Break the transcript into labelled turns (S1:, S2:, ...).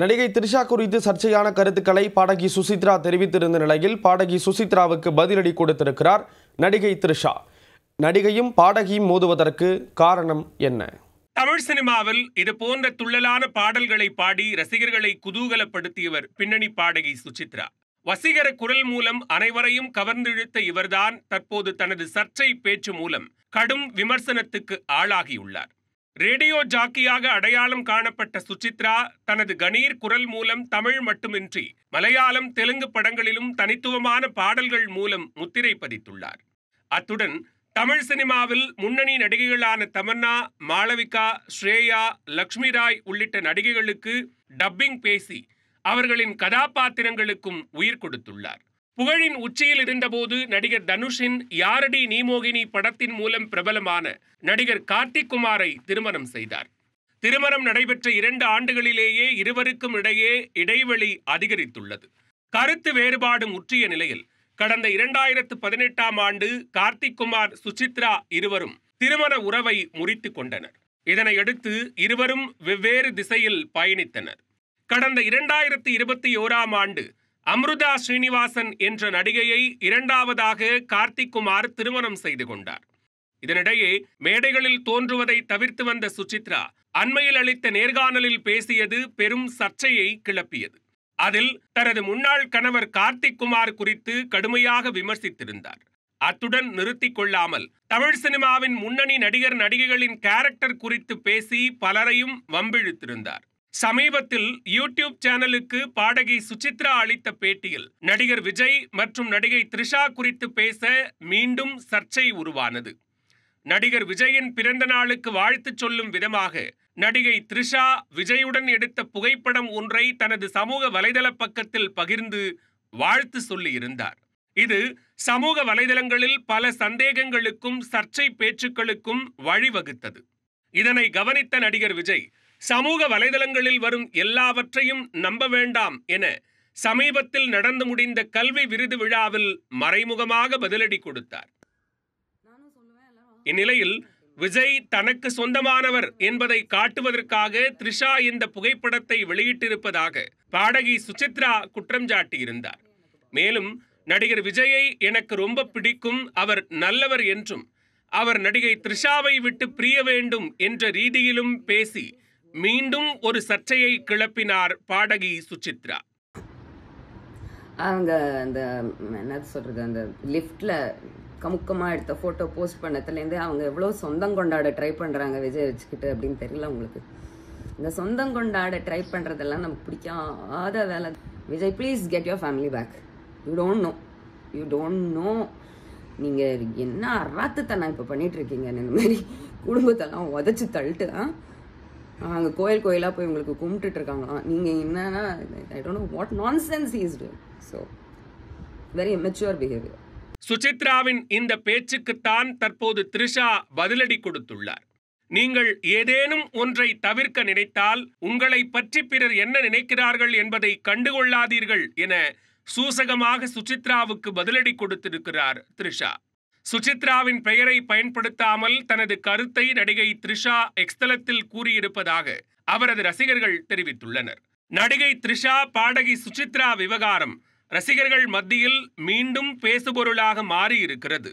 S1: நடிகை த்ரிஷா குறித்து சர்ச்சையான கருத்துக்களை பாடகி சுசித்ரா தெரிவித்திருந்த நிலையில் பாடகி சுசித்ராவுக்கு பதிலடி கொடுத்திருக்கிறார் நடிகை த்ரிஷா நடிகையும் பாடகியும் மோதுவதற்கு காரணம் என்ன தமிழ் சினிமாவில் இது போன்ற துள்ளலான பாடல்களை பாடி ரசிகர்களை குதூகலப்படுத்தியவர் பின்னணி பாடகி சுசித்ரா வசீகர குரல் மூலம் அனைவரையும் கவர்ந்திழுத்த இவர்தான் தற்போது தனது சர்ச்சை பேச்சு மூலம் கடும் விமர்சனத்துக்கு ஆளாகியுள்ளார் ரேடியோ ஜாக்கியாக அடையாளம் காணப்பட்ட சுசித்ரா தனது கணீர் குரல் மூலம் தமிழ் மட்டுமின்றி மலையாளம் தெலுங்கு படங்களிலும் தனித்துவமான பாடல்கள் மூலம் முத்திரை பதித்துள்ளார் அத்துடன் தமிழ் சினிமாவில் முன்னணி நடிகைகளான தமன்னா மாளவிகா ஸ்ரேயா லக்ஷ்மி ராய் உள்ளிட்ட நடிகைகளுக்கு டப்பிங் பேசி அவர்களின் கதாபாத்திரங்களுக்கும் உயிர் கொடுத்துள்ளார் புகழின் உச்சியில் இருந்தபோது நடிகர் தனுஷின் யாரடி நீமோகினி படத்தின் மூலம் பிரபலமான நடிகர் கார்த்திக் குமாரை திருமணம் செய்தார் திருமணம் நடைபெற்ற இரண்டு ஆண்டுகளிலேயே இருவருக்கும் இடையே இடைவெளி அதிகரித்துள்ளது கருத்து வேறுபாடு முற்றிய நிலையில் கடந்த இரண்டாயிரத்து பதினெட்டாம் ஆண்டு கார்த்திக் குமார் சுசித்ரா இருவரும் திருமண உறவை முறித்து கொண்டனர் இதனையடுத்து இருவரும் வெவ்வேறு திசையில் பயணித்தனர் கடந்த இரண்டாயிரத்து இருபத்தி ஓராம் ஆண்டு அம்ருதா ஸ்ரீனிவாசன் என்ற நடிகையை இரண்டாவதாக கார்த்திக் குமார் திருமணம் செய்து கொண்டார் இதனிடையே மேடைகளில் தோன்றுவதை தவிர்த்து வந்த சுசித்ரா அண்மையில் அளித்த நேர்காணலில் பேசியது பெரும் சர்ச்சையை கிளப்பியது அதில் தனது முன்னாள் கணவர் கார்த்திக் குமார் குறித்து கடுமையாக விமர்சித்திருந்தார் அத்துடன் நிறுத்திக் கொள்ளாமல் தமிழ் சினிமாவின் முன்னணி நடிகர் நடிகைகளின் கேரக்டர் குறித்து பேசி பலரையும் வம்பிழுத்திருந்தார் சமீபத்தில் யூடியூப் சேனலுக்கு பாடகி சுசித்ரா அளித்த பேட்டியில் நடிகர் விஜய் மற்றும் நடிகை த்ரிஷா குறித்து பேச மீண்டும் சர்ச்சை உருவானது நடிகர் விஜயின் பிறந்த நாளுக்கு வாழ்த்து சொல்லும் விதமாக நடிகை த்ரிஷா விஜயுடன் எடுத்த புகைப்படம் ஒன்றை தனது சமூக வலைதள பக்கத்தில் பகிர்ந்து வாழ்த்து சொல்லியிருந்தார் இது சமூக வலைதளங்களில் பல சந்தேகங்களுக்கும் சர்ச்சை பேச்சுக்களுக்கும் வழிவகுத்தது இதனை கவனித்த நடிகர் விஜய் சமூக வலைதளங்களில் வரும் எல்லாவற்றையும் நம்ப வேண்டாம் என சமீபத்தில் நடந்து முடிந்த கல்வி விருது விழாவில் மறைமுகமாக பதிலடி கொடுத்தார் இந்நிலையில் விஜய் தனக்கு சொந்தமானவர் என்பதை காட்டுவதற்காக த்ரிஷா இந்த புகைப்படத்தை வெளியிட்டிருப்பதாக பாடகி சுசித்ரா குற்றம் சாட்டியிருந்தார் மேலும் நடிகர் விஜயை எனக்கு ரொம்ப பிடிக்கும் அவர் நல்லவர் என்றும் அவர் நடிகை த்ரிஷாவை விட்டு பிரிய வேண்டும் என்ற ரீதியிலும் பேசி மீண்டும் ஒரு சர்ச்சையை கிளப்பினார் பாடகி சுசித்ரா
S2: அவங்க அந்த என்ன சொல்கிறது அந்த லிஃப்டில் கமுக்கமாக எடுத்த ஃபோட்டோ போஸ்ட் பண்ணத்துலேருந்து அவங்க எவ்வளோ சொந்தம் கொண்டாட ட்ரை பண்ணுறாங்க விஜய் வச்சுக்கிட்டு அப்படின்னு தெரியல உங்களுக்கு இந்த சொந்தம் கொண்டாட ட்ரை பண்ணுறதெல்லாம் நமக்கு பிடிக்காத வேலை Vijay please get your family back you don't know you don't know நீங்கள் என்ன அராத்தத்தை நான் இப்போ பண்ணிகிட்ருக்கீங்க இந்த மாதிரி குடும்பத்தெல்லாம் உதச்சி தள்ளிட்டு தான் அங்கே கோயில் கோயிலாக போய் உங்களுக்கு கும்பிட்டுட்டு இருக்காங்களாம் நீங்கள் என்னன்னா I don't what nonsense is doing so very mature
S1: behaviour சுசித்ராவின் இந்த பேச்சுக்குத்தான் தற்போது த்ரிஷா பதிலடி கொடுத்துள்ளார் நீங்கள் ஏதேனும் ஒன்றை தவிர்க்க நினைத்தால் உங்களை பற்றி பிறர் என்ன நினைக்கிறார்கள் என்பதை கண்டுகொள்ளாதீர்கள் என சூசகமாக சுசித்ராவுக்கு பதிலடி கொடுத்திருக்கிறார் த்ரிஷா சுசித்ராவின் பெயரை பயன்படுத்தாமல் தனது கருத்தை நடிகை த்ரிஷா எக்ஸ்தலத்தில் கூறியிருப்பதாக அவரது ரசிகர்கள் தெரிவித்துள்ளனர் நடிகை த்ரிஷா பாடகி சுசித்ரா விவகாரம் ரசிகர்கள் மத்தியில் மீண்டும் பேசுபொருளாக மாறியிருக்கிறது